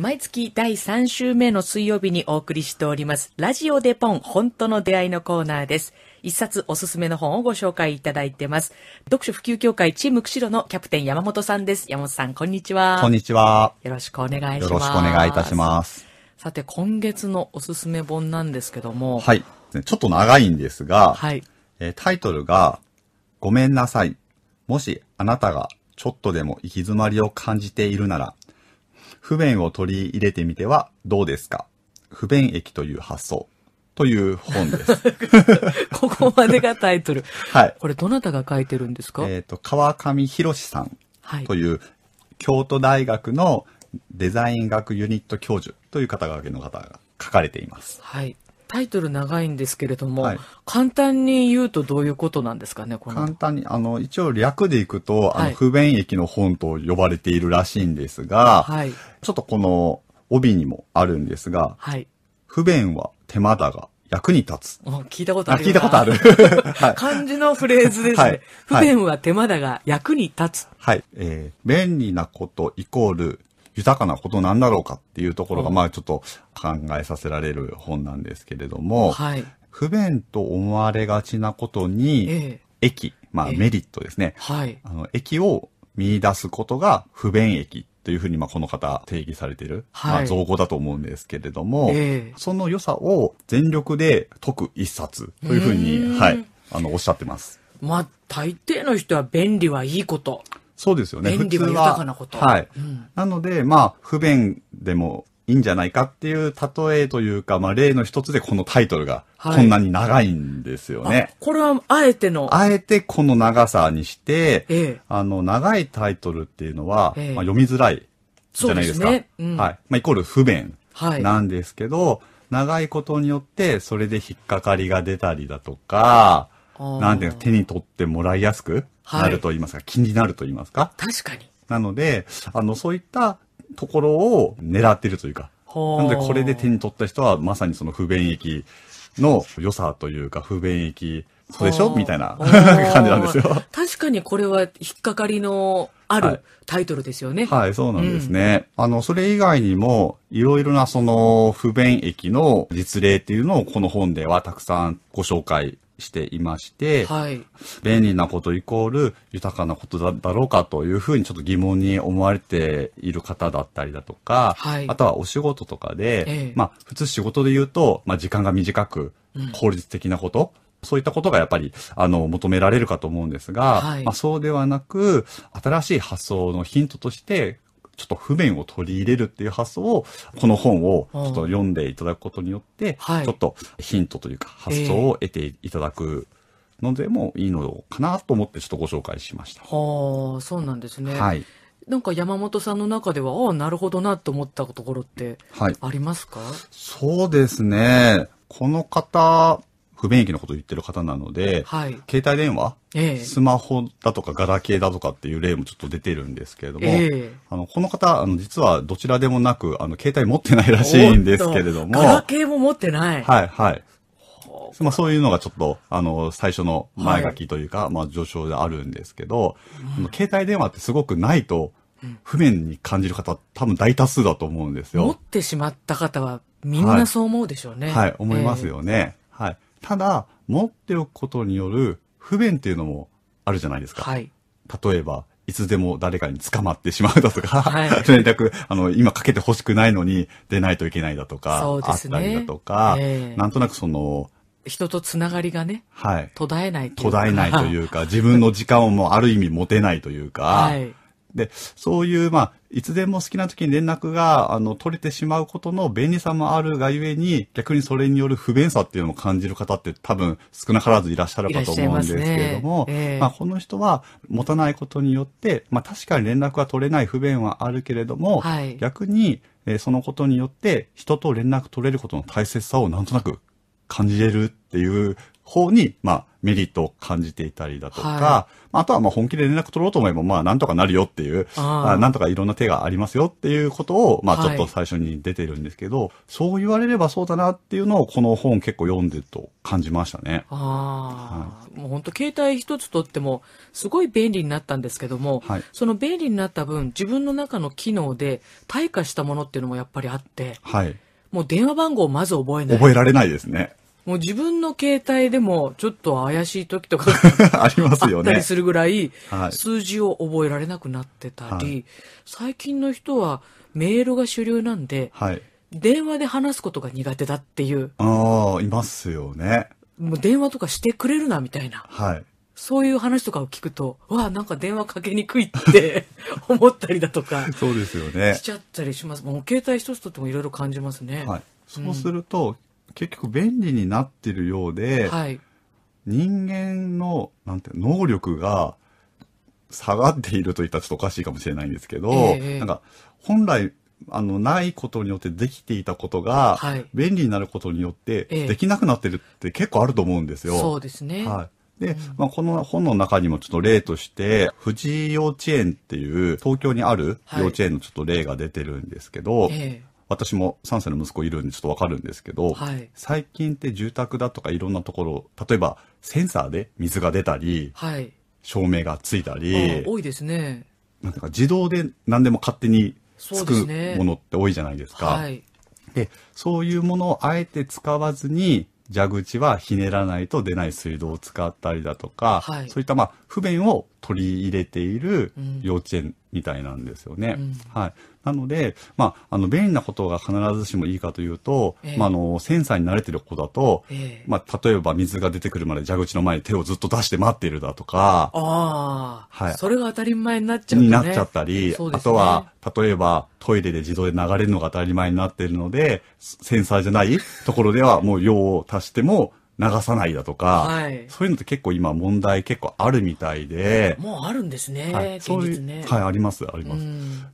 毎月第3週目の水曜日にお送りしております、ラジオでポン、本当の出会いのコーナーです。一冊おすすめの本をご紹介いただいてます。読書普及協会チーム釧路のキャプテン山本さんです。山本さん、こんにちは。こんにちは。よろしくお願いします。よろしくお願いいたします。さて、今月のおすすめ本なんですけども。はい。ちょっと長いんですが、はい。えタイトルが、ごめんなさい。もしあなたがちょっとでも行き詰まりを感じているなら、不便を取り入れてみてはどうですか不便駅という発想。という本です。ここまでがタイトル。はい。これどなたが書いてるんですかえっ、と、川上博さんという、はい、京都大学のデザイン学ユニット教授という肩書きの方が書かれています。はい。タイトル長いんですけれども、はい、簡単に言うとどういうことなんですかね、この。簡単に、あの、一応略でいくと、はい、あの、不便益の本と呼ばれているらしいんですが、はい、ちょっとこの帯にもあるんですが、はい、不便は手間だが、役に立つ。聞いたことある聞いたことある。はい、漢字のフレーズですね、はい。不便は手間だが役に立つ。はい。えー、便利なことイコール豊かなことなんだろうかっていうところが、まあちょっと考えさせられる本なんですけれども、はい、不便と思われがちなことに、え駅、まあメリットですね、えはい、あの駅を見出すことが不便駅というふうに、まあ、この方定義されている、はい、まあ、造語だと思うんですけれども、えー、その良さを全力で解く一冊というふうに、はい、あの、おっしゃってます。まあ、大抵の人は便利はいいこと。そうですよね。便利は豊かなこと。ははい、うん、なので、まあ、不便でもいいんじゃないかっていう例えというか、まあ、例の一つでこのタイトルがこんなに長いんですよね。はい、これはあえてのあえてこの長さにして、ええ、あの、長いタイトルっていうのは、え、まあ、読みづらいじゃないですか。すねうん、はい。まあ、イコール不便なんですけど、はい、長いことによってそれで引っかかりが出たりだとか、なんていうの、手に取ってもらいやすくなると言いますか、はい、気になると言いますか。確かに。なので、あの、そういったところを狙ってるというか、なのでこれで手に取った人はまさにその不便益の良さというか、不便益、そうでしょみたいな 感じなんですよ。確かにこれは引っかかりのあるタイトルですよね。はい、はい、そうなんですね。うん、あの、それ以外にも、いろいろなその不便益の実例っていうのをこの本ではたくさんご紹介していまして、はい、便利なことイコール豊かなことだろうかというふうにちょっと疑問に思われている方だったりだとか、はい、あとはお仕事とかで、ええ、まあ普通仕事で言うと、まあ、時間が短く効率的なこと、うんそういったことがやっぱり、あの、求められるかと思うんですが、はい、まあ、そうではなく、新しい発想のヒントとして、ちょっと不便を取り入れるっていう発想を、この本をちょっと読んでいただくことによって、はい、ちょっとヒントというか発想を得ていただく。のでもいいのかなと思ってちょっとご紹介しました。はあ、そうなんですね。はい。なんか山本さんの中では、ああ、なるほどなと思ったところってありますか、はい、そうですね。この方不便益のことを言ってる方なので、はい、携帯電話、えー、スマホだとかガラケーだとかっていう例もちょっと出てるんですけれども、えー、あのこの方あの実はどちらでもなくあの携帯持ってないらしいんですけれどもガラケーも持ってないはいはいまあ、そういうのがちょっと、あの、最初の前書きというか、はい、まあ、上昇であるんですけど、うん、携帯電話ってすごくないと、不便に感じる方、多分大多数だと思うんですよ。持ってしまった方は、みんなそう思うでしょうね。はい、はい、思いますよね。えー、はい。ただ、持っておくことによる不便っていうのもあるじゃないですか。はい。例えば、いつでも誰かに捕まってしまうだとか、はい、か く、あの、今かけて欲しくないのに出ないといけないだとか、そうですね、あったりだとか、えー、なんとなくその、人とつながりがね、はい、途絶えないい途絶えないというか、自分の時間をもうある意味持てないというか、はい、で、そういう、まあ、いつでも好きな時に連絡が、あの、取れてしまうことの便利さもあるがゆえに、逆にそれによる不便さっていうのを感じる方って多分少なからずいらっしゃるかと思うんですけれども、ま、ねえー、まあ、この人は持たないことによって、まあ、確かに連絡が取れない不便はあるけれども、はい、逆に、えー、そのことによって人と連絡取れることの大切さをなんとなく感じれるっていう方に、まあ、メリットを感じていたりだとか、はい、あとはまあ本気で連絡取ろうと思えば、まあなんとかなるよっていう、あなんとかいろんな手がありますよっていうことを、まあちょっと最初に出てるんですけど、はい、そう言われればそうだなっていうのをこの本結構読んでると感じましたね。ああ、はい、もう本当携帯一つとってもすごい便利になったんですけども、はい、その便利になった分自分の中の機能で退化したものっていうのもやっぱりあって、はい、もう電話番号をまず覚えない。覚えられないですね。もう自分の携帯でもちょっと怪しい時とか ありますよね。あったりするぐらい、数字を覚えられなくなってたり、はい、最近の人はメールが主流なんで、はい、電話で話すことが苦手だっていう。ああ、いますよね。もう電話とかしてくれるなみたいな。はい。そういう話とかを聞くと、わあ、なんか電話かけにくいって 思ったりだとか、そうですよね。しちゃったりします。もう携帯一つとってもいろいろ感じますね。はい。そうすると、結局便利になってるようで、はい、人間のなんて能力が下がっているといったらちょっとおかしいかもしれないんですけど、えー、なんか本来あのないことによってできていたことが、はい、便利になることによってできなくなってるって結構あると思うんですよ。そうですね、はいで、まあ、この本の中にもちょっと例として、富士幼稚園っていう東京にある幼稚園のちょっと例が出てるんですけど、はいえ私も3歳の息子いるんでちょっとわかるんですけど、はい、最近って住宅だとかいろんなところ、例えばセンサーで水が出たり、はい、照明がついたり、多いですね。なんか自動で何でも勝手につくものって多いじゃないですか。で、ねはい、そういうものをあえて使わずに、蛇口はひねらないと出ない水道を使ったりだとか、そういったまあ不便を取り入れている幼稚園みたいなんですよね。うん、はい、なので、まあ、あの便利なことが必ずしもいいかというと、えー、まあ、あのセンサーに慣れてる子だと、えー、まあ、例えば水が出てくるまで蛇口の前に手をずっと出して待っているだとかあ、はい、それが当たり前になっちゃう、ね、になっちゃったり、ね、あとは例えばトイレで自動で流れるのが当たり前になっているのでセンサーじゃないところではもう用を足しても流さないだとか、はい、そういうのって結構今問題結構あるみたいで。もうあるんですね。はい、そうね、はい、あります、あります。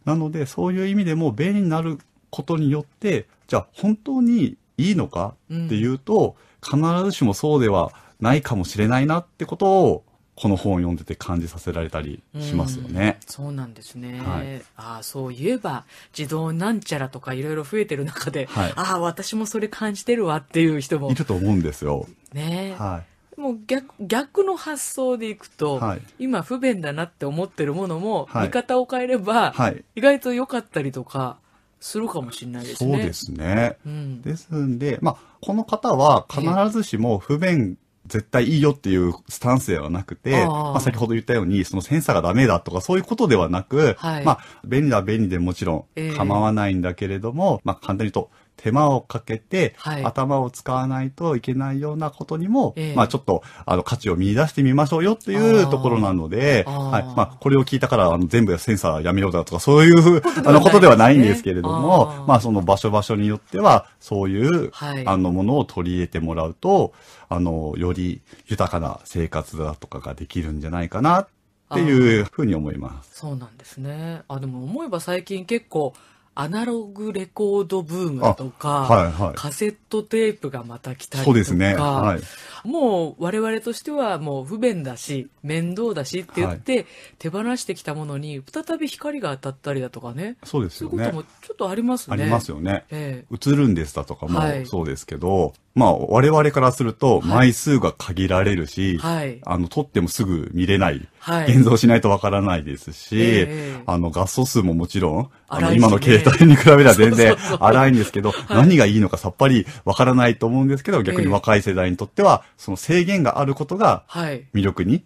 なので、そういう意味でも便利になることによって、じゃあ本当にいいのかっていうと、うん、必ずしもそうではないかもしれないなってことをこの本を読んでて感じさせられたりしますよね。うん、そうなんですね。はい、ああ、そういえば、自動なんちゃらとかいろいろ増えてる中で、はい、ああ、私もそれ感じてるわっていう人も。いると思うんですよ。ねはい。もう逆逆の発想でいくと、はい、今不便だなって思ってるものも、見方を変えれば、意外と良かったりとか、するかもしれないですね。そうですね。うん、ですんで、まあ、この方は必ずしも不便絶対いいよっていうスタンスではなくて、まあ、先ほど言ったように、そのセンサーがダメだとかそういうことではなく、はい、まあ、便利は便利でもちろん構わないんだけれども、えー、まあ、簡単に言うと、手間をかけて、はい、頭を使わないといけないようなことにも、えー、まあちょっと、あの、価値を見出してみましょうよっていうところなので、はい。まあ、これを聞いたから、あの、全部センサーやめようだとか、そういう、あの、ことではないんですけれども、あまあ、その場所場所によっては、そういう、はい、あの、ものを取り入れてもらうと、あの、より豊かな生活だとかができるんじゃないかな、っていうふうに思います。そうなんですね。あ、でも思えば最近結構、アナログレコードブームとか、はいはい、カセットテープがまた来たりとか、そうですねはい、もう我々としてはもう不便だし、面倒だしって言って、手放してきたものに再び光が当たったりだとかね。そうですよね。そういうこともちょっとありますね。ありますよね。ええ、映るんですだとかもそうですけど、はい、まあ我々からすると枚数が限られるし、はい、あの撮ってもすぐ見れない。はい、現像しないとわからないですし、えー、あの、画素数ももちろん、あの、今の携帯に比べたら全然荒いんですけど、何がいいのかさっぱりわからないと思うんですけど、逆に若い世代にとっては、その制限があることが、魅力に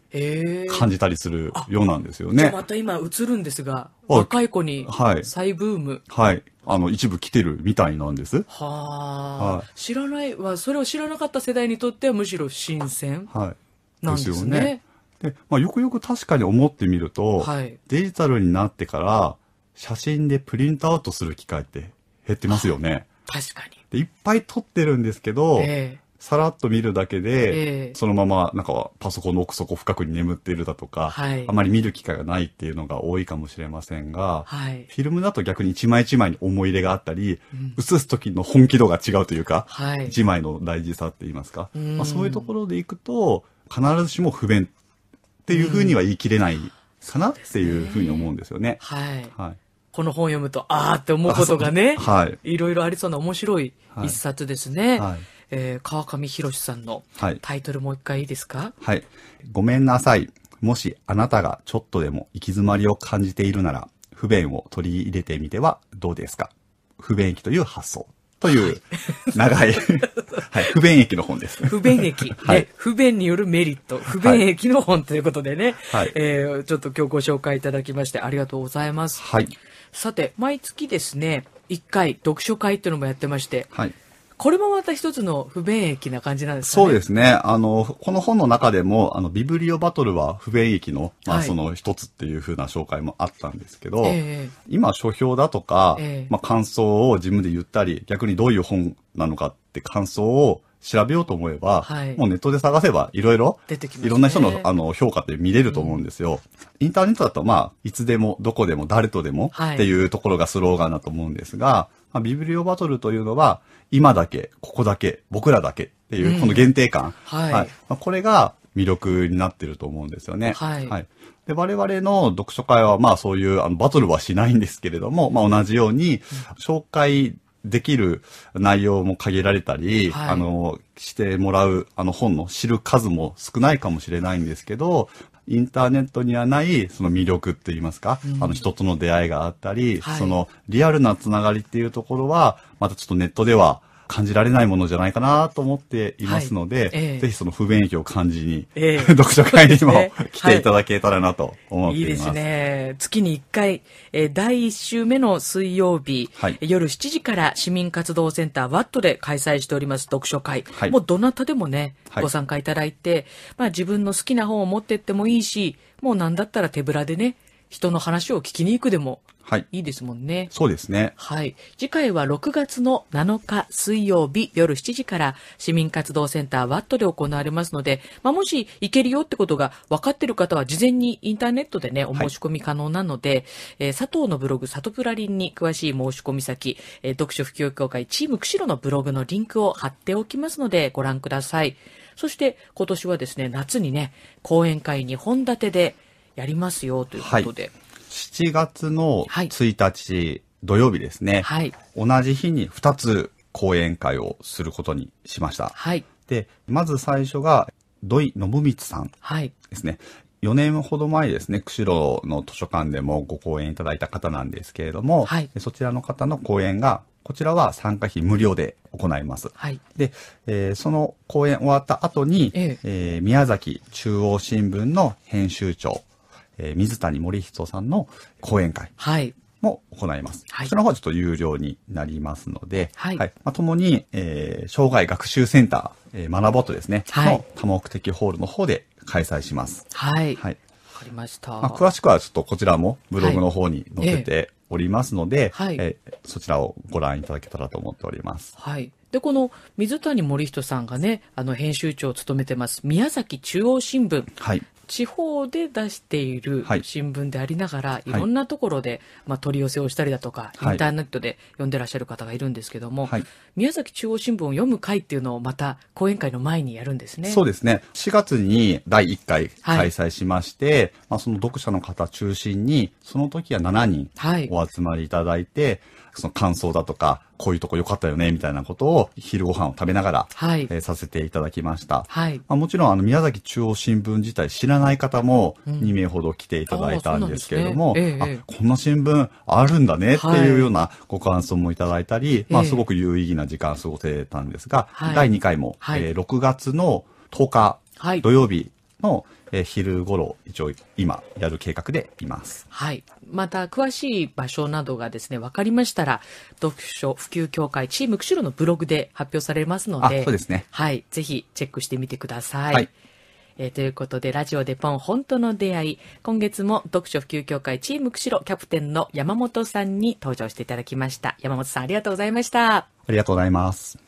感じたりするようなんですよね。えー、また今映るんですが、若い子に、再ブーム、はい。あの、一部来てるみたいなんです。はあ、はい。知らないは、それを知らなかった世代にとってはむしろ新鮮。はい。なんですね。ですよね。で、まあ、よくよく確かに思ってみると、はい、デジタルになってから写真でプリントアウトする機会って減ってますよね。確かに。でいっぱい撮ってるんですけど、えー、さらっと見るだけで、えー、そのままなんかパソコンの奥底深くに眠っているだとか、はい、あまり見る機会がないっていうのが多いかもしれませんが、はい、フィルムだと逆に一枚一枚に思い入れがあったり、うん、写す時の本気度が違うというか、一、はい、枚の大事さって言いますか、まあ、そういうところでいくと必ずしも不便っていうふうには言い切れないかなっていうふうに思うんですよね。うん、ねはい。はい、この本を読むと、あーって思うことがね、はい、いろいろありそうな面白い一冊ですね。はい、はい、えー、川上博さんのタイトルもう一回いいですか、はい、はい。ごめんなさい。もしあなたがちょっとでも行き詰まりを感じているなら、不便を取り入れてみてはどうですか不便益という発想という長いはい、不便益の本です。不便益、ね、はい、不便によるメリット、不便益の本ということでね、はい、えー、ちょっと今日ご紹介いただきましてありがとうございます。はい、さて、毎月ですね、1回読書会っていうのもやってまして、はい、これもまた一つの不便益な感じなんですかね。そうですね。あの、この本の中でも、あの、ビブリオバトルは不便益の、まあ、はい、その一つっていうふうな紹介もあったんですけど、えー、今、書評だとか、えー、まあ、感想を自分で言ったり、逆にどういう本なのかって感想を調べようと思えば、はい、もうネットで探せばいろいろ、出てきます、ね、いろんな人のあの評価って見れると思うんですよ。うん、インターネットだと、まあ、いつでも、どこでも、誰とでもっていうところがスローガンだと思うんですが、はい、まあ、ビブリオバトルというのは、今だけ、ここだけ、僕らだけっていう、この限定感。うん、はい、はい、まあ、これが魅力になってると思うんですよね。はい。はい、で我々の読書会は、まあそういうあのバトルはしないんですけれども、まあ同じように、紹介できる内容も限られたり、はい、あの、してもらう、あの本の知る数も少ないかもしれないんですけど、インターネットにはないその魅力って言いますか、うん、あの人との出会いがあったり、はい、そのリアルなつながりっていうところは、またちょっとネットでは感じられないものじゃないかなと思っていますので、はいえー、ぜひその不便益を感じに、えー、読書会にも、ね、来ていただけたらなと思っています。い、いですね。月に1回、えー、第1週目の水曜日、はい、夜7時から市民活動センターワットで開催しております読書会。はい、もうどなたでもね、ご参加いただいて、まあ自分の好きな本を持ってってもいいし、もう何だったら手ぶらでね、人の話を聞きに行くでもはい。いいですもんね。そうですね。はい。次回は6月の7日水曜日夜7時から市民活動センターワットで行われますので、まあ、もし行けるよってことが分かってる方は事前にインターネットでね、お申し込み可能なので、はい、えー、佐藤のブログ、里プラリンに詳しい申し込み先、えー、読書普及協会チーム釧路のブログのリンクを貼っておきますので、ご覧ください。そして今年はですね、夏にね、講演会に本立てでやりますよということで、はい7月の1日、土曜日ですね、はい、同じ日に2つ講演会をすることにしました。はい、で、まず最初が、土井信光さんはい。ですね。4年ほど前ですね、釧路の図書館でもご講演いただいた方なんですけれども、はい、そちらの方の講演が、こちらは参加費無料で行います。はい、で、えー、その講演終わった後に、えええー、宮崎中央新聞の編集長えー、水谷森人さんの講演会。はいも行います。はい、その方はちょっと有料になりますので、はい。はい、まあ、共に、えー、障害学習センター、えー、学ぼうとですね、はい、の多目的ホールの方で開催します。はい。はい。わかりました。まあ、詳しくはちょっとこちらもブログの方に載せておりますので、はい、えーえー、そちらをご覧いただけたらと思っております。はい。で、この水谷森人さんがね、あの、編集長を務めてます、宮崎中央新聞地方で出している新聞でありながら、はい、いろんなところで、まあ、取り寄せをしたりだとか、インターネットで読んでらっしゃる方がいるんですけども、はい、宮崎中央新聞を読む会っていうのをまた講演会の前にやるんですね。そうですね。4月に第1回開催しまして、はい、まあ、その読者の方中心に、その時は7人お集まりいただいて、はい、その感想だとか、こういうとこ良かったよね、みたいなことを昼ご飯を食べながら、はい、えー、させていただきました。はい、まあ、もちろん、あの、宮崎中央新聞自体知ららない方も2名ほど来ていただいたんですけれども、うんあねええ、あ、こんな新聞あるんだねっていうようなご感想もいただいたり、はい、まあすごく有意義な時間過ごせたんですが、え、第2回も、はい、えー、6月の10日土曜日の、えー、昼頃一応今やる計画でいます。はい。また詳しい場所などがですね分かりましたら読書普及協会チーム釧路のブログで発表されますので、そうですね。はい。ぜひチェックしてみてください。はいえー、ということで、ラジオでポン、本当の出会い。今月も読書普及協会チーム釧路キャプテンの山本さんに登場していただきました。山本さん、ありがとうございました。ありがとうございます。